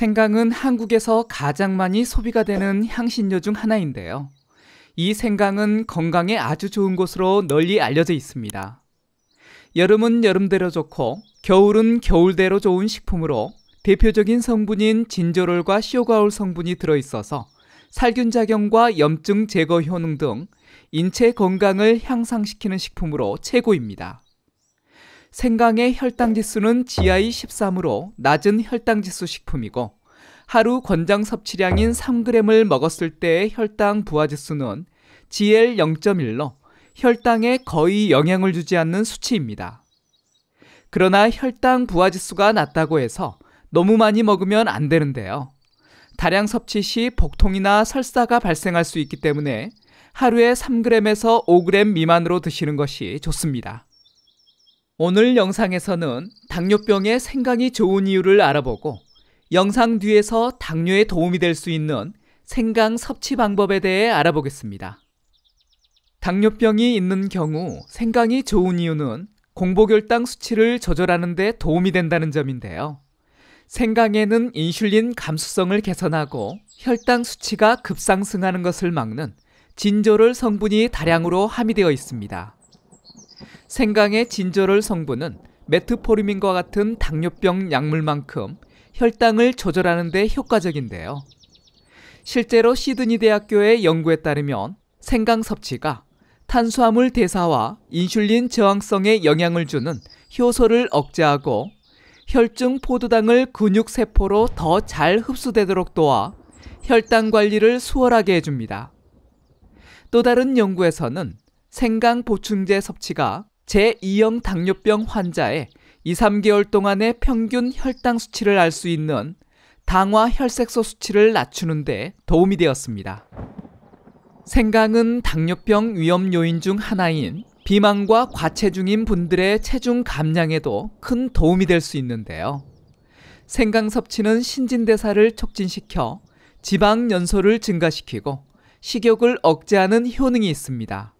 생강은 한국에서 가장 많이 소비가 되는 향신료 중 하나인데요. 이 생강은 건강에 아주 좋은 것으로 널리 알려져 있습니다. 여름은 여름대로 좋고 겨울은 겨울대로 좋은 식품으로 대표적인 성분인 진저롤과 시오가올 성분이 들어있어서 살균작용과 염증 제거 효능 등 인체 건강을 향상시키는 식품으로 최고입니다. 생강의 혈당 지수는 GI13으로 낮은 혈당 지수 식품이고 하루 권장 섭취량인 3g을 먹었을 때의 혈당 부하지수는 GL 0.1로 혈당에 거의 영향을 주지 않는 수치입니다. 그러나 혈당 부하지수가 낮다고 해서 너무 많이 먹으면 안 되는데요. 다량 섭취 시 복통이나 설사가 발생할 수 있기 때문에 하루에 3g에서 5g 미만으로 드시는 것이 좋습니다. 오늘 영상에서는 당뇨병의 생강이 좋은 이유를 알아보고 영상 뒤에서 당뇨에 도움이 될 수 있는 생강 섭취 방법에 대해 알아보겠습니다. 당뇨병이 있는 경우 생강이 좋은 이유는 공복혈당 수치를 조절하는 데 도움이 된다는 점인데요. 생강에는 인슐린 감수성을 개선하고 혈당 수치가 급상승하는 것을 막는 진저를 성분이 다량으로 함유되어 있습니다. 생강의 진저를 성분은 메트포르민과 같은 당뇨병 약물만큼 혈당을 조절하는 데 효과적인데요. 실제로 시드니 대학교의 연구에 따르면 생강 섭취가 탄수화물 대사와 인슐린 저항성에 영향을 주는 효소를 억제하고 혈중 포도당을 근육 세포로 더 잘 흡수되도록 도와 혈당 관리를 수월하게 해줍니다. 또 다른 연구에서는 생강 보충제 섭취가 제2형 당뇨병 환자의 2, 3개월 동안의 평균 혈당 수치를 알 수 있는 당화 혈색소 수치를 낮추는데 도움이 되었습니다. 생강은 당뇨병 위험 요인 중 하나인 비만과 과체중인 분들의 체중 감량에도 큰 도움이 될 수 있는데요. 생강 섭취는 신진대사를 촉진시켜 지방 연소를 증가시키고 식욕을 억제하는 효능이 있습니다.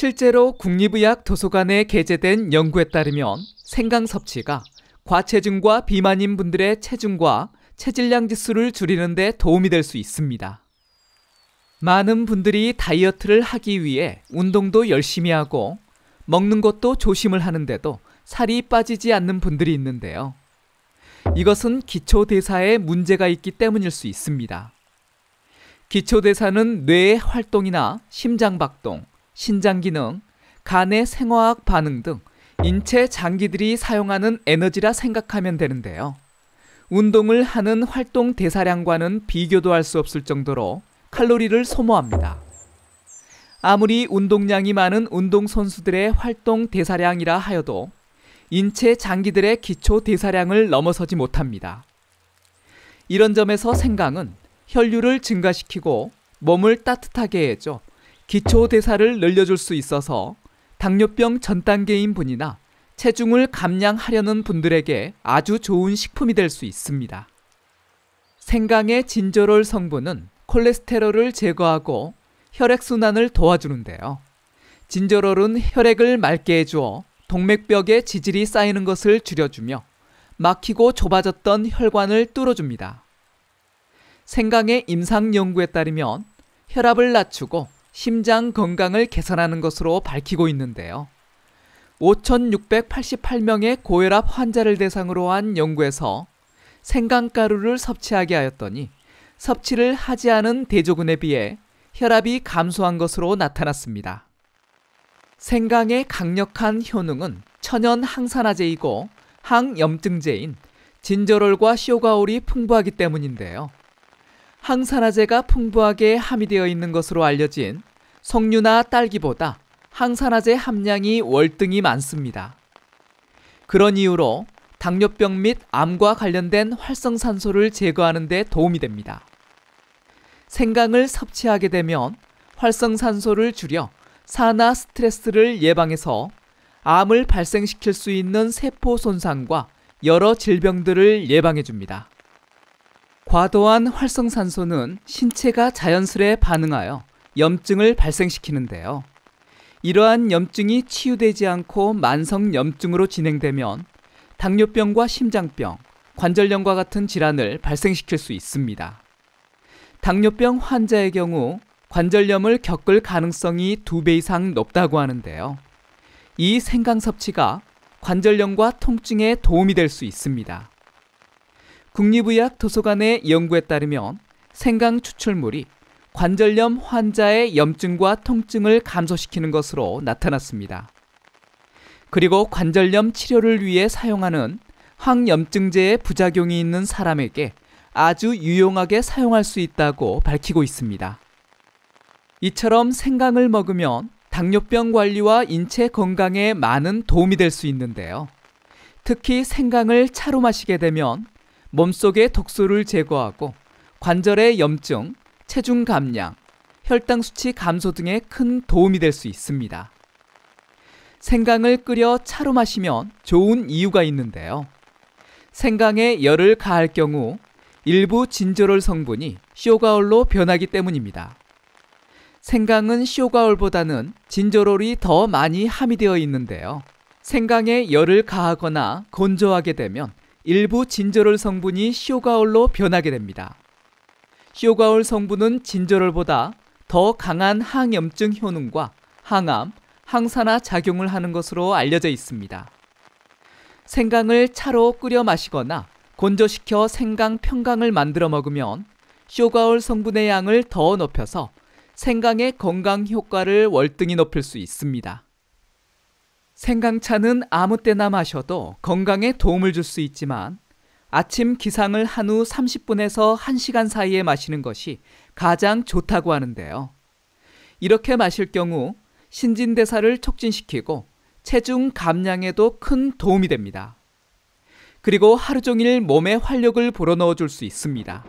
실제로 국립의학 도서관에 게재된 연구에 따르면 생강 섭취가 과체중과 비만인 분들의 체중과 체질량 지수를 줄이는 데 도움이 될 수 있습니다. 많은 분들이 다이어트를 하기 위해 운동도 열심히 하고 먹는 것도 조심을 하는데도 살이 빠지지 않는 분들이 있는데요. 이것은 기초대사에 문제가 있기 때문일 수 있습니다. 기초대사는 뇌의 활동이나 심장박동, 신장 기능, 간의 생화학 반응 등 인체 장기들이 사용하는 에너지라 생각하면 되는데요. 운동을 하는 활동 대사량과는 비교도 할 수 없을 정도로 칼로리를 소모합니다. 아무리 운동량이 많은 운동선수들의 활동 대사량이라 하여도 인체 장기들의 기초 대사량을 넘어서지 못합니다. 이런 점에서 생강은 혈류를 증가시키고 몸을 따뜻하게 해줘 기초 대사를 늘려줄 수 있어서 당뇨병 전 단계인 분이나 체중을 감량하려는 분들에게 아주 좋은 식품이 될 수 있습니다. 생강의 진저롤 성분은 콜레스테롤을 제거하고 혈액순환을 도와주는데요. 진저롤은 혈액을 맑게 해주어 동맥벽에 지질이 쌓이는 것을 줄여주며 막히고 좁아졌던 혈관을 뚫어줍니다. 생강의 임상 연구에 따르면 혈압을 낮추고 심장 건강을 개선하는 것으로 밝히고 있는데요. 5,688명의 고혈압 환자를 대상으로 한 연구에서 생강가루를 섭취하게 하였더니 섭취를 하지 않은 대조군에 비해 혈압이 감소한 것으로 나타났습니다. 생강의 강력한 효능은 천연 항산화제이고 항염증제인 진저롤과 쇼가올이 풍부하기 때문인데요. 항산화제가 풍부하게 함유되어 있는 것으로 알려진 석류나 딸기보다 항산화제 함량이 월등히 많습니다. 그런 이유로 당뇨병 및 암과 관련된 활성산소를 제거하는 데 도움이 됩니다. 생강을 섭취하게 되면 활성산소를 줄여 산화 스트레스를 예방해서 암을 발생시킬 수 있는 세포 손상과 여러 질병들을 예방해 줍니다. 과도한 활성산소는 신체가 자연스레 반응하여 염증을 발생시키는데요. 이러한 염증이 치유되지 않고 만성 염증으로 진행되면 당뇨병과 심장병, 관절염과 같은 질환을 발생시킬 수 있습니다. 당뇨병 환자의 경우 관절염을 겪을 가능성이 두배 이상 높다고 하는데요. 이 생강 섭취가 관절염과 통증에 도움이 될 수 있습니다. 국립의학도서관의 연구에 따르면 생강 추출물이 관절염 환자의 염증과 통증을 감소시키는 것으로 나타났습니다. 그리고 관절염 치료를 위해 사용하는 항염증제의 부작용이 있는 사람에게 아주 유용하게 사용할 수 있다고 밝히고 있습니다. 이처럼 생강을 먹으면 당뇨병 관리와 인체 건강에 많은 도움이 될 수 있는데요. 특히 생강을 차로 마시게 되면 몸속의 독소를 제거하고 관절의 염증, 체중 감량, 혈당 수치 감소 등에 큰 도움이 될 수 있습니다. 생강을 끓여 차로 마시면 좋은 이유가 있는데요. 생강에 열을 가할 경우 일부 진저롤 성분이 쇼가올로 변하기 때문입니다. 생강은 쇼가올보다는 진저롤이 더 많이 함유되어 있는데요. 생강에 열을 가하거나 건조하게 되면 일부 진저롤 성분이 쇼가올로 변하게 됩니다. 쇼가올 성분은 진저롤보다 더 강한 항염증 효능과 항암, 항산화 작용을 하는 것으로 알려져 있습니다. 생강을 차로 끓여 마시거나 건조시켜 생강 평강을 만들어 먹으면 쇼가올 성분의 양을 더 높여서 생강의 건강 효과를 월등히 높일 수 있습니다. 생강차는 아무 때나 마셔도 건강에 도움을 줄 수 있지만 아침 기상을 한 후 30분에서 1시간 사이에 마시는 것이 가장 좋다고 하는데요. 이렇게 마실 경우 신진대사를 촉진시키고 체중 감량에도 큰 도움이 됩니다. 그리고 하루 종일 몸에 활력을 불어넣어 줄 수 있습니다.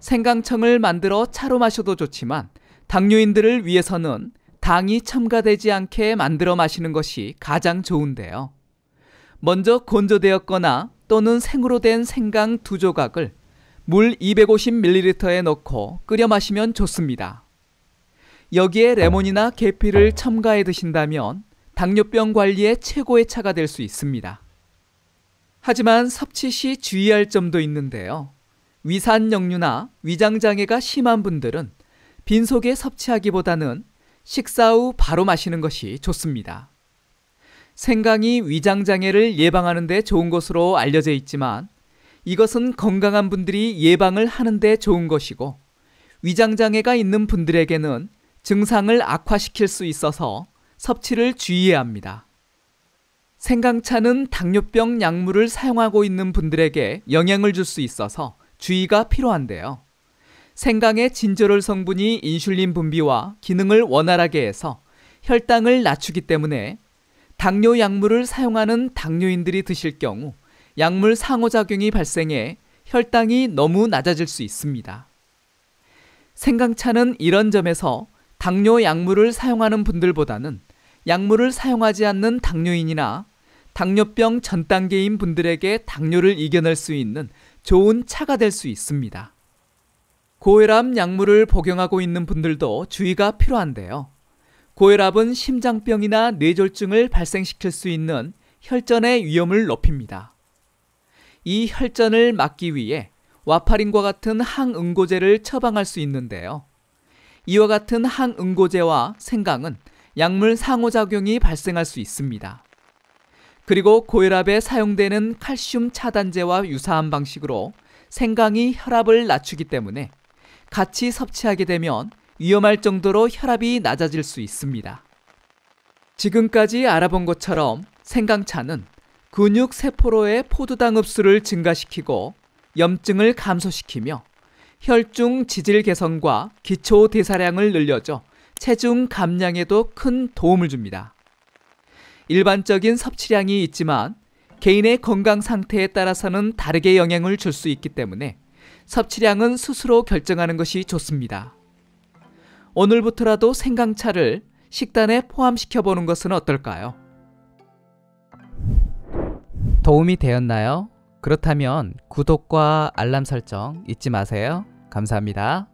생강청을 만들어 차로 마셔도 좋지만 당뇨인들을 위해서는 당이 첨가되지 않게 만들어 마시는 것이 가장 좋은데요. 먼저 건조되었거나 또는 생으로 된 생강 두 조각을 물 250ml에 넣고 끓여 마시면 좋습니다. 여기에 레몬이나 계피를 첨가해 드신다면 당뇨병 관리에 최고의 차가 될 수 있습니다. 하지만 섭취 시 주의할 점도 있는데요. 위산역류나 위장장애가 심한 분들은 빈속에 섭취하기보다는 식사 후 바로 마시는 것이 좋습니다. 생강이 위장장애를 예방하는 데 좋은 것으로 알려져 있지만 이것은 건강한 분들이 예방을 하는 데 좋은 것이고 위장장애가 있는 분들에게는 증상을 악화시킬 수 있어서 섭취를 주의해야 합니다. 생강차는 당뇨병 약물을 사용하고 있는 분들에게 영향을 줄 수 있어서 주의가 필요한데요. 생강의 진저롤 성분이 인슐린 분비와 기능을 원활하게 해서 혈당을 낮추기 때문에 당뇨 약물을 사용하는 당뇨인들이 드실 경우 약물 상호작용이 발생해 혈당이 너무 낮아질 수 있습니다. 생강차는 이런 점에서 당뇨 약물을 사용하는 분들보다는 약물을 사용하지 않는 당뇨인이나 당뇨병 전 단계인 분들에게 당뇨를 이겨낼 수 있는 좋은 차가 될 수 있습니다. 고혈압 약물을 복용하고 있는 분들도 주의가 필요한데요. 고혈압은 심장병이나 뇌졸중을 발생시킬 수 있는 혈전의 위험을 높입니다. 이 혈전을 막기 위해 와파린과 같은 항응고제를 처방할 수 있는데요. 이와 같은 항응고제와 생강은 약물 상호작용이 발생할 수 있습니다. 그리고 고혈압에 사용되는 칼슘 차단제와 유사한 방식으로 생강이 혈압을 낮추기 때문에 같이 섭취하게 되면 위험할 정도로 혈압이 낮아질 수 있습니다. 지금까지 알아본 것처럼 생강차는 근육 세포로의 포도당 흡수를 증가시키고 염증을 감소시키며 혈중 지질 개선과 기초 대사량을 늘려줘 체중 감량에도 큰 도움을 줍니다. 일반적인 섭취량이 있지만 개인의 건강 상태에 따라서는 다르게 영향을 줄 수 있기 때문에 섭취량은 스스로 결정하는 것이 좋습니다. 오늘부터라도 생강차를 식단에 포함시켜 보는 것은 어떨까요? 도움이 되었나요? 그렇다면 구독과 알람 설정 잊지 마세요. 감사합니다.